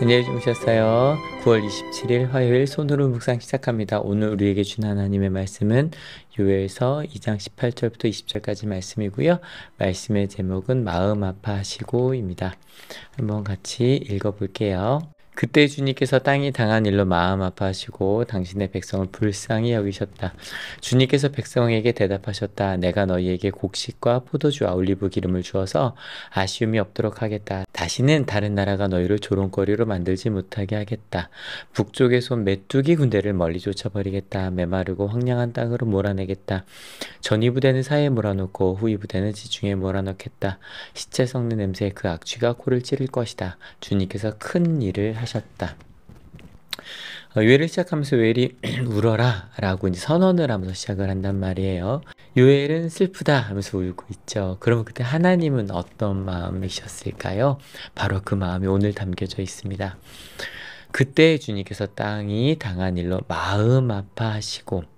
안녕히 주무셨어요. 9월 27일 화요일 손으로 묵상 시작합니다. 오늘 우리에게 준 하나님의 말씀은 요엘서 2장 18절부터 20절까지 말씀이고요. 말씀의 제목은 마음 아파하시고입니다. 한번 같이 읽어볼게요. 그때 주님께서 땅이 당한 일로 마음 아파하시고 당신의 백성을 불쌍히 여기셨다. 주님께서 백성에게 대답하셨다. 내가 너희에게 곡식과 포도주와 올리브 기름을 주어서 아쉬움이 없도록 하겠다. 다시는 다른 나라가 너희를 조롱거리로 만들지 못하게 하겠다. 북쪽의 손 메뚜기 군대를 멀리 쫓아버리겠다. 메마르고 황량한 땅으로 몰아내겠다. 전위 부대는 사에 이 몰아넣고 후위 부대는 지중에 몰아넣겠다. 시체 썩는 냄새 에그 악취가 코를 찌를 것이다. 주님께서 큰 일을 하셨다. 어, 요엘을 시작하면서 요엘이 울어라 라고 이제 선언을 하면서 시작을 한단 말이에요. 요엘은 슬프다 하면서 울고 있죠. 그러면 그때 하나님은 어떤 마음이셨을까요? 바로 그 마음이 오늘 담겨져 있습니다. 그때 주님께서 땅이 당한 일로 마음 아파하시고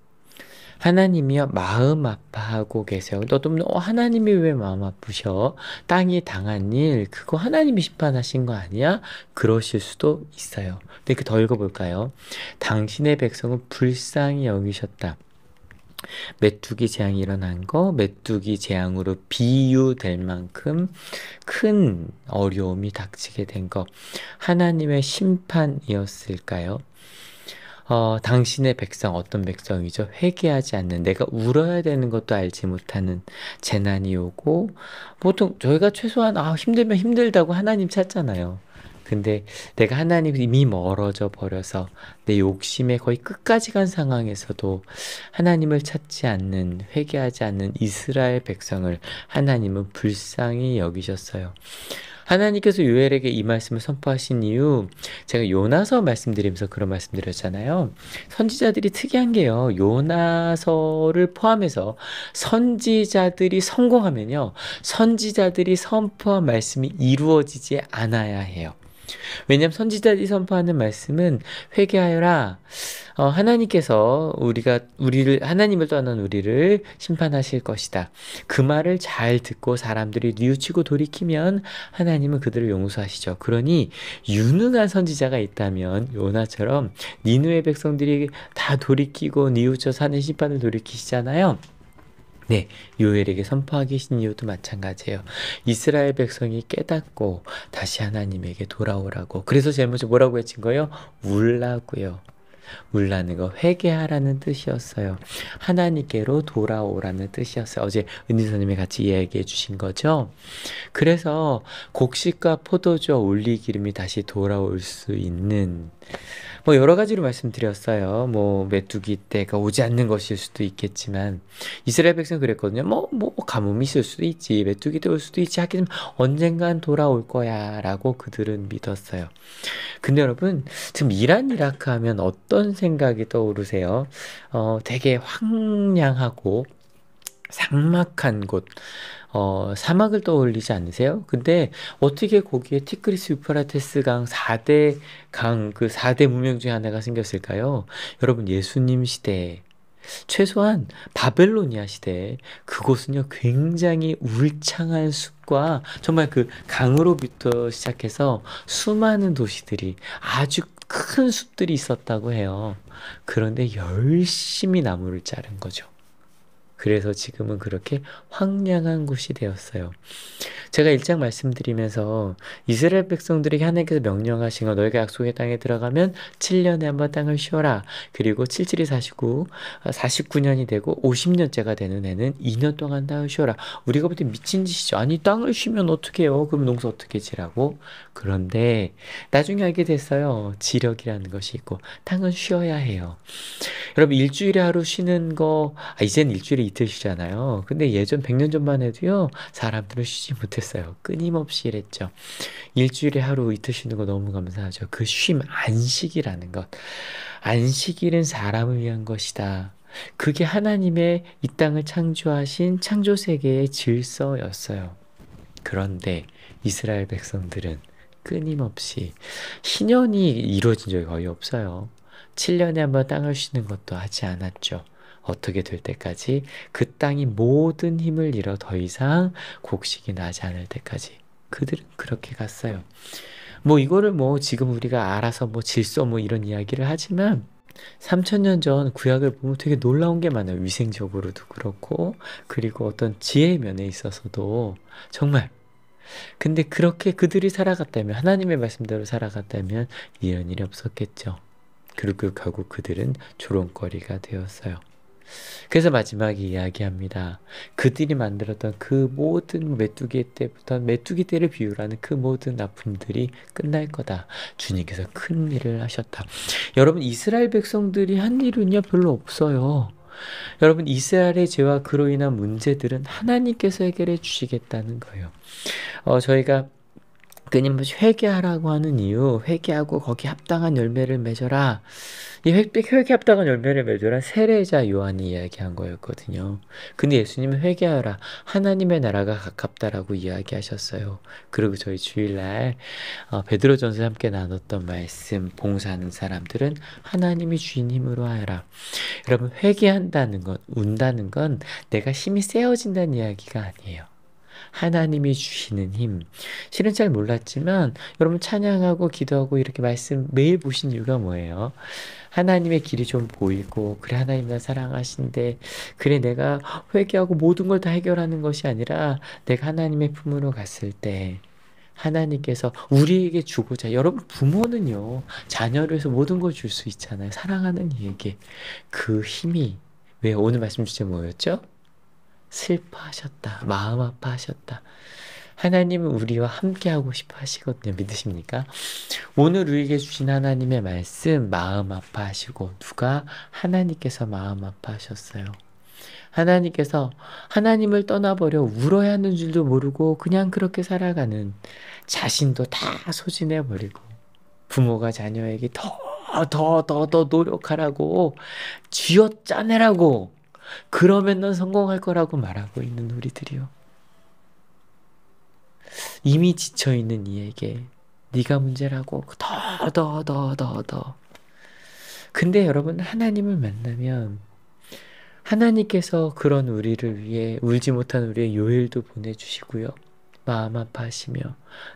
하나님이여 마음 아파하고 계세요. 너좀 어, 하나님이 왜 마음 아프셔? 땅이 당한 일 그거 하나님이 심판하신 거 아니야? 그러실 수도 있어요. 근데 그 더 읽어볼까요? 당신의 백성은 불쌍히 여기셨다. 메뚜기 재앙이 일어난 거, 메뚜기 재앙으로 비유될 만큼 큰 어려움이 닥치게 된 거, 하나님의 심판이었을까요? 어, 당신의 백성 어떤 백성이죠? 회개하지 않는 내가 울어야 되는 것도 알지 못하는 재난이 오고 보통 저희가 최소한 아 힘들면 힘들다고 하나님 찾잖아요. 근데 내가 하나님 이 멀어져 버려서 내 욕심에 거의 끝까지 간 상황에서도 하나님을 찾지 않는 회개하지 않는 이스라엘 백성을 하나님은 불쌍히 여기셨어요. 하나님께서 요엘에게 이 말씀을 선포하신 이유 제가 요나서 말씀드리면서 그런 말씀드렸잖아요. 선지자들이 특이한 게요. 요나서를 포함해서 선지자들이 성공하면요. 선지자들이 선포한 말씀이 이루어지지 않아야 해요. 왜냐하면 선지자들이 선포하는 말씀은 회개하여라. 어, 하나님께서 우리가 우리를 하나님을 떠난 우리를 심판하실 것이다. 그 말을 잘 듣고 사람들이 뉘우치고 돌이키면 하나님은 그들을 용서하시죠. 그러니 유능한 선지자가 있다면 요나처럼 니누의 백성들이 다 돌이키고 뉘우쳐 사는 심판을 돌이키시잖아요. 네, 요엘에게 선포하기신 이유도 마찬가지예요. 이스라엘 백성이 깨닫고 다시 하나님에게 돌아오라고. 그래서 제일 먼 뭐라고 외친 거예요? 울라고요. 울라는 거 회개하라는 뜻이었어요. 하나님께로 돌아오라는 뜻이었어요. 어제 은지사님이 같이 이야기해 주신 거죠. 그래서 곡식과 포도주와 올리기름이 다시 돌아올 수 있는 뭐 여러 가지로 말씀드렸어요. 뭐 메뚜기 때가 오지 않는 것일 수도 있겠지만 이스라엘 백성 그랬거든요. 뭐뭐 뭐, 뭐 가뭄이 있을 수도 있지, 메뚜기 때 올 수도 있지 하겠지 언젠간 돌아올 거야라고 그들은 믿었어요. 근데 여러분 지금 이란 이라크 하면 어떤 생각이 떠오르세요? 어, 되게 황량하고 삭막한 곳, 어, 사막을 떠올리지 않으세요? 근데 어떻게 거기에 티크리스 유프라테스 강 4대 강, 그 4대 문명 중에 하나가 생겼을까요? 여러분, 예수님 시대, 최소한 바벨로니아 시대, 그곳은요, 굉장히 울창한 숲과 정말 그 강으로부터 시작해서 수많은 도시들이 아주 큰 숲들이 있었다고 해요. 그런데 열심히 나무를 자른 거죠. 그래서 지금은 그렇게 황량한 곳이 되었어요. 제가 일장 말씀드리면서 이스라엘 백성들에게 하나님께서 명령하신 거 너희가 약속의 땅에 들어가면 7년에 한 번 땅을 쉬어라. 그리고 77이 49, 49년이 되고 50년째가 되는 해는 2년 동안 땅을 쉬어라. 우리가 볼 때 미친 짓이죠. 아니 땅을 쉬면 어떻게 해요? 그럼 농사 어떻게 지라고? 그런데 나중에 알게 됐어요. 지력이라는 것이 있고 탕은 쉬어야 해요. 여러분 일주일에 하루 쉬는 거 아, 이젠 일주일에 이틀 쉬잖아요. 근데 예전 100년 전만 해도요. 사람들은 쉬지 못했어요. 끊임없이 일했죠. 일주일에 하루 이틀 쉬는 거 너무 감사하죠. 그 쉼 안식이라는 것. 안식일은 사람을 위한 것이다. 그게 하나님의 이 땅을 창조하신 창조 세계의 질서였어요. 그런데 이스라엘 백성들은 끊임없이 신년이 이루어진 적이 거의 없어요. 7년에 한번 땅을 쉬는 것도 하지 않았죠. 어떻게 될 때까지 그 땅이 모든 힘을 잃어 더 이상 곡식이 나지 않을 때까지 그들은 그렇게 갔어요. 뭐 이거를 뭐 지금 우리가 알아서 뭐 질소 뭐 이런 이야기를 하지만 3천년 전 구약을 보면 되게 놀라운 게 많아요. 위생적으로도 그렇고 그리고 어떤 지혜 면에 있어서도 정말 근데 그렇게 그들이 살아갔다면 하나님의 말씀대로 살아갔다면 이런 일이 없었겠죠. 그리고 결고 그들은 조롱거리가 되었어요. 그래서 마지막에 이야기합니다. 그들이 만들었던 그 모든 메뚜기 때부터 메뚜기 때를 비유하는그 모든 나품들이 끝날 거다. 주님께서 큰 일을 하셨다. 여러분 이스라엘 백성들이 한 일은요 별로 없어요. 여러분 이스라엘의 죄와 그로 인한 문제들은 하나님께서 해결해 주시겠다는 거예요. 어, 저희가 끊님없이 회개하라고 하는 이유, 회개하고 거기 합당한 열매를 맺어라. 이 회개 합당한 열매를 맺어라. 세례자 요한이 이야기한 거였거든요. 근데 예수님은 회개하라. 하나님의 나라가 가깝다라고 이야기하셨어요. 그리고 저희 주일날 어, 베드로전서 함께 나눴던 말씀, 봉사하는 사람들은 하나님이 주인님으로 하라. 여러분 회개한다는 건, 운다는 건 내가 힘이 세어진다는 이야기가 아니에요. 하나님이 주시는 힘. 실은 잘 몰랐지만 여러분 찬양하고 기도하고 이렇게 말씀 매일 보신 이유가 뭐예요? 하나님의 길이 좀 보이고 그래 하나님 나 사랑하신데 그래 내가 회개하고 모든 걸 다 해결하는 것이 아니라 내가 하나님의 품으로 갔을 때 하나님께서 우리에게 주고자 여러분 부모는요 자녀를 해서 모든 걸 줄 수 있잖아요 사랑하는 이에게 그 힘이 왜 오늘 말씀 주제 뭐였죠? 슬퍼하셨다. 마음 아파하셨다. 하나님은 우리와 함께하고 싶어 하시거든요. 믿으십니까? 오늘 우리에게 주신 하나님의 말씀, 마음 아파하시고, 누가 하나님께서 마음 아파하셨어요. 하나님께서 하나님을 떠나버려 울어야 하는 줄도 모르고 그냥 그렇게 살아가는 자신도 다 소진해버리고 부모가 자녀에게 더, 더, 더, 더 노력하라고 쥐어 짜내라고 그러면 넌 성공할 거라고 말하고 있는 우리들이요. 이미 지쳐 있는 이에게 네가 문제라고 더 더 더 더 더. 근데 여러분 하나님을 만나면 하나님께서 그런 우리를 위해 울지 못한 우리의 요일도 보내주시고요. 마음 아파하시며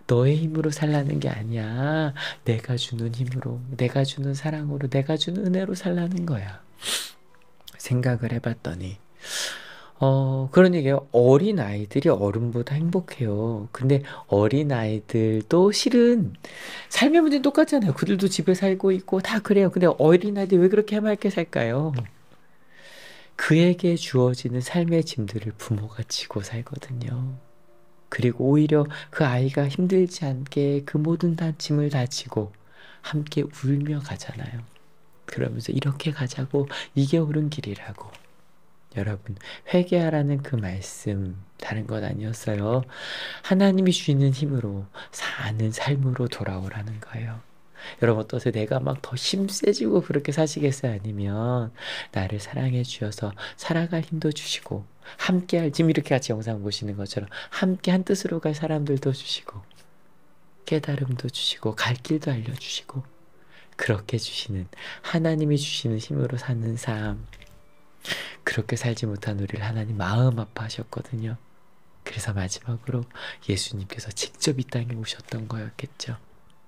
너의 힘으로 살라는 게 아니야. 내가 주는 힘으로, 내가 주는 사랑으로, 내가 주는 은혜로 살라는 거야. 생각을 해봤더니 어 그런 얘기예요. 어린 아이들이 어른보다 행복해요. 근데 어린 아이들도 실은 삶의 문제는 똑같잖아요. 그들도 집에 살고 있고 다 그래요. 근데 어린 아이들 왜 그렇게 해맑게 살까요? 그에게 주어지는 삶의 짐들을 부모가 지고 살거든요. 그리고 오히려 그 아이가 힘들지 않게 그 모든 다 짐을 다 지고 함께 울며 가잖아요. 그러면서 이렇게 가자고 이게 옳은 길이라고 여러분 회개하라는 그 말씀 다른 건 아니었어요. 하나님이 주시는 힘으로 사는 삶으로 돌아오라는 거예요. 여러분 어떠세요? 내가 막 더 힘세지고 그렇게 사시겠어요? 아니면 나를 사랑해 주셔서 살아갈 힘도 주시고 함께할 지금 이렇게 같이 영상 보시는 것처럼 함께 한 뜻으로 갈 사람들도 주시고 깨달음도 주시고 갈 길도 알려주시고 그렇게 주시는 하나님이 주시는 힘으로 사는 삶 그렇게 살지 못한 우리를 하나님 마음 아파하셨거든요. 그래서 마지막으로 예수님께서 직접 이 땅에 오셨던 거였겠죠.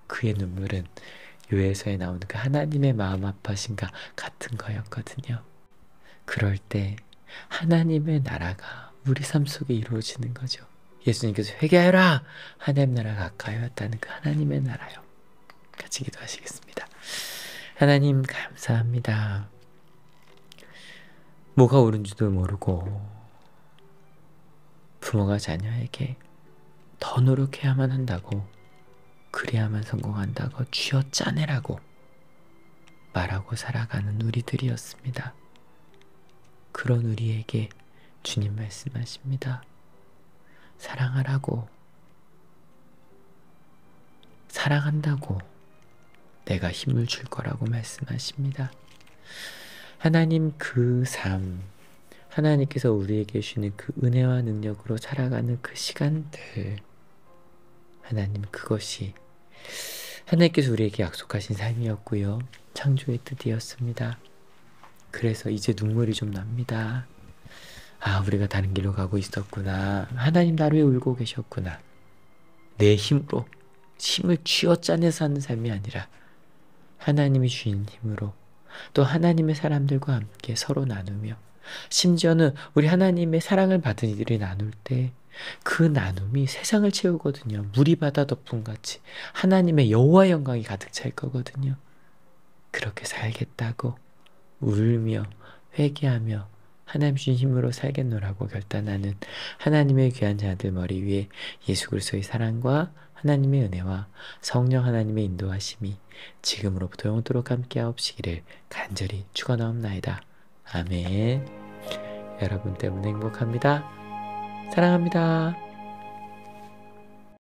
그의 눈물은 요에서에 나오는 그 하나님의 마음 아파신과 같은 거였거든요. 그럴 때 하나님의 나라가 우리 삶 속에 이루어지는 거죠. 예수님께서 회개하라 하나님 나라 가까이 왔다는 그 하나님의 나라요. 같이 기도하시겠습니다. 하나님 감사합니다. 뭐가 옳은지도 모르고 부모가 자녀에게 더 노력해야만 한다고 그래야만 성공한다고 쥐어짜내라고 말하고 살아가는 우리들이었습니다. 그런 우리에게 주님 말씀하십니다. 사랑하라고 사랑한다고 내가 힘을 줄 거라고 말씀하십니다. 하나님 그 삶, 하나님께서 우리에게 주시는 그 은혜와 능력으로 살아가는 그 시간들, 하나님 그것이 하나님께서 우리에게 약속하신 삶이었고요. 창조의 뜻이었습니다. 그래서 이제 눈물이 좀 납니다. 아, 우리가 다른 길로 가고 있었구나. 하나님 나를 왜 울고 계셨구나. 내 힘으로 힘을 쥐어짜내서 하는 삶이 아니라 하나님이 주신 힘으로 또 하나님의 사람들과 함께 서로 나누며 심지어는 우리 하나님의 사랑을 받은 이들이 나눌 때 그 나눔이 세상을 채우거든요. 물이 바다 덮음같이 하나님의 여호와 영광이 가득 찰 거거든요. 그렇게 살겠다고 울며 회개하며 하나님의 힘으로 살겠노라고 결단하는 하나님의 귀한 자들 머리 위에 예수 그리스도의 사랑과 하나님의 은혜와 성령 하나님의 인도하심이 지금으로부터 영원토록 함께하옵시기를 간절히 축원하옵나이다. 아멘. 여러분 때문에 행복합니다. 사랑합니다.